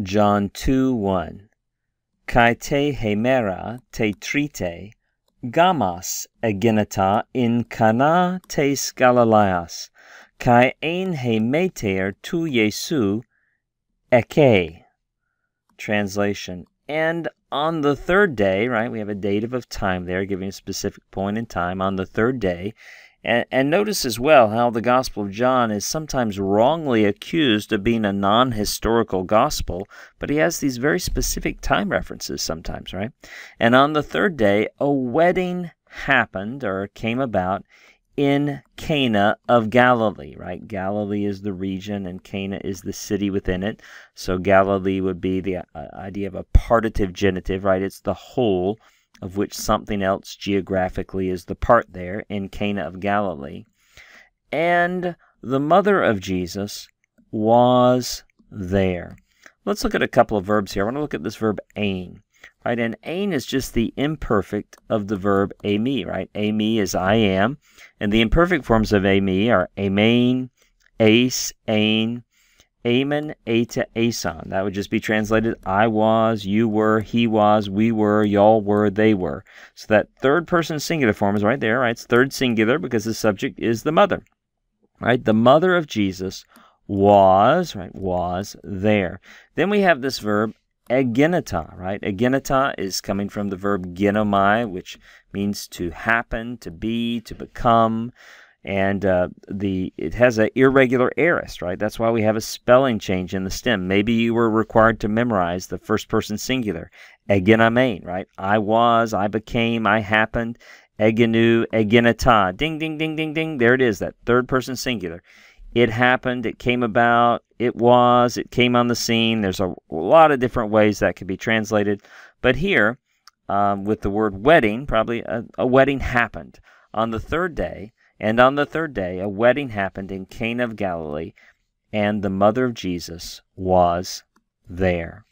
John 2 1. Kai te hemera te trite, gamas eginata in kana tes Galileas, kai ein hemeter tu Jesu eke. Translation. And on the third day, right, we have a dative of time there, giving a specific point in time. On the third day, and, and notice as well how the Gospel of John is sometimes wrongly accused of being a non historical gospel, but he has these very specific time references sometimes, right? And on the third day, a wedding happened or came about in Cana of Galilee, right? Galilee is the region and Cana is the city within it. So Galilee would be the uh, idea of a partitive genitive, right? It's the whole of which something else geographically is the part there in Cana of Galilee. And the mother of Jesus was there. Let's look at a couple of verbs here. I want to look at this verb ain. Right, and ain is just the imperfect of the verb me, right? me is I am, and the imperfect forms of me are amain, ace, ain, Amen, A to Ason. That would just be translated I was, you were, he was, we were, y'all were, they were. So that third person singular form is right there, right? It's third singular because the subject is the mother, right? The mother of Jesus was, right? Was there. Then we have this verb agenita, right? Agenita is coming from the verb genomai, which means to happen, to be, to become and uh, the it has an irregular aorist, right? That's why we have a spelling change in the stem. Maybe you were required to memorize the first person singular, again I right? I was, I became, I happened, egenu, egenata. Ding, ding, ding, ding, ding. There it is, that third person singular. It happened, it came about, it was, it came on the scene. There's a lot of different ways that could be translated. But here, um, with the word wedding, probably a, a wedding happened. On the third day, and on the third day, a wedding happened in Cana of Galilee, and the mother of Jesus was there.